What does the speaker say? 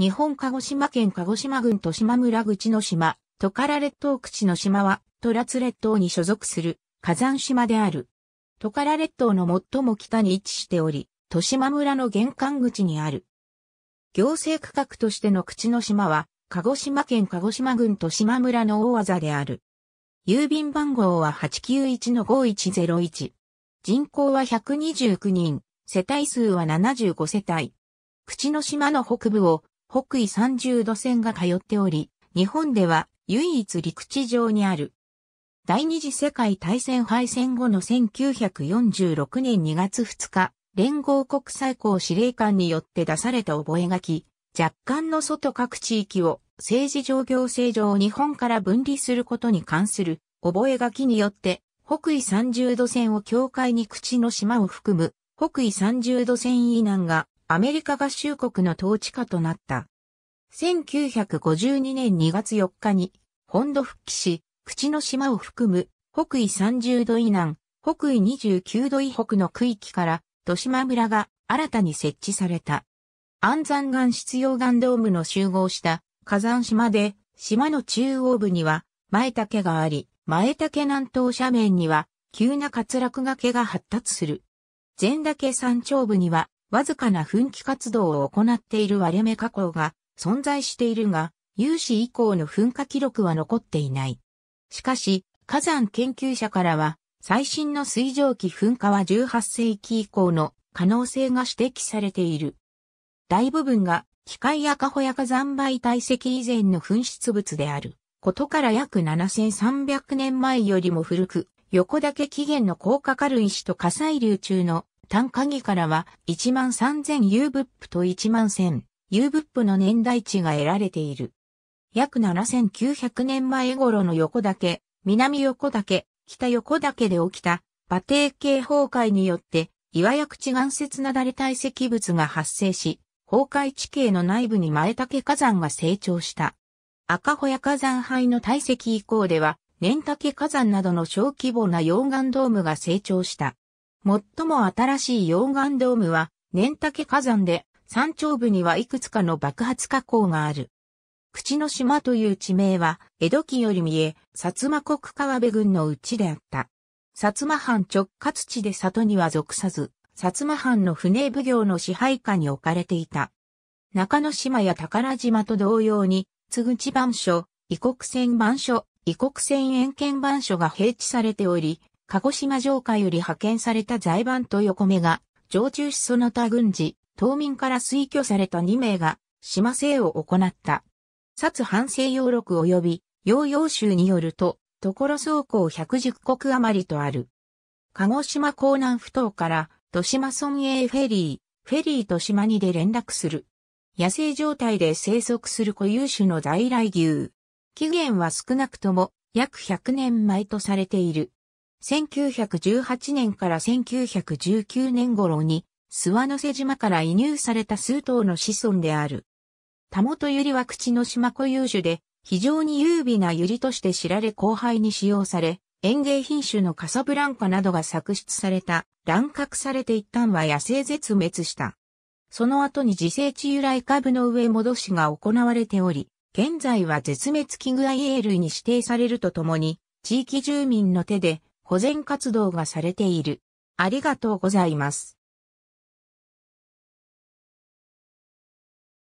日本鹿児島県鹿児島郡豊島村口の島、トカラ列島口の島は、トラツ列島に所属する火山島である。トカラ列島の最も北に位置しており、豊島村の玄関口にある。行政区画としての口の島は、鹿児島県鹿児島郡豊島村の大技である。郵便番号は891-5101。人口は129人、世帯数は75世帯。口の島の北部を北緯30度線が通っており、日本では唯一陸地上にある。第二次世界大戦敗戦後の1946年2月2日、連合国最高司令官によって出された覚書、若干の外各地域を政治上行政上日本から分離することに関する覚書によって、北緯30度線を境界に口の島を含む北緯30度線以南がアメリカ合衆国の統治下となった。1952年2月4日に本土復帰し、口の島を含む北緯30度以南、北緯29度以北の区域から豊島村が新たに設置された。安山岩出溶岩ドームの集合した火山島で、島の中央部には前竹があり、前竹南東斜面には急な滑落崖が発達する。全岳山頂部にはわずかな噴気活動を行っている割れ目火口が存在しているが、有史以降の噴火記録は残っていない。しかし、火山研究者からは、最新の水蒸気噴火は18世紀以降の可能性が指摘されている。大部分が機械やカホや火山灰堆積以前の噴出物である。ことから約7300年前よりも古く、横岳起源の高架軽石と火砕流中の単価からは1万3000ユーブップと1万1000ユーブップの年代値が得られている。約7900年前頃の横岳、南横岳、北横岳で起きた馬蹄系崩壊によって、岩屋口岩節なだれ堆積物が発生し、崩壊地形の内部に前竹火山が成長した。赤穂や火山灰の堆積以降では、年竹火山などの小規模な溶岩ドームが成長した。最も新しい溶岩ドームは、年竹火山で、山頂部にはいくつかの爆発火口がある。口の島という地名は、江戸期より見え、薩摩国川辺郡のうちであった。薩摩藩直轄地で里には属さず、薩摩藩の船奉行の支配下に置かれていた。中之島や宝島と同様に、津口番所、異国船番所、異国船沿見番所が平地されており、鹿児島城下より派遣された財番と横目が、常駐しその他軍事、島民から推挙された2名が、島政を行った。札反省要録及び、洋洋集によると、ところ総行110国余りとある。鹿児島港南不島から、豊島村営フェリー、フェリー豊島にで連絡する。野生状態で生息する固有種の在来牛。起源は少なくとも約100年前とされている。1918年から1919年頃に、諏訪の瀬島から移入された数頭の子孫である。田本ゆりは口の島固有種で、非常に優美なゆりとして知られ後輩に使用され、園芸品種のカサブランカなどが作出された、乱獲されて一旦は野生絶滅した。その後に自生地由来株の植え戻しが行われており、現在は絶滅危惧愛栄類に指定されるとともに、地域住民の手で保全活動がされている。ありがとうございます。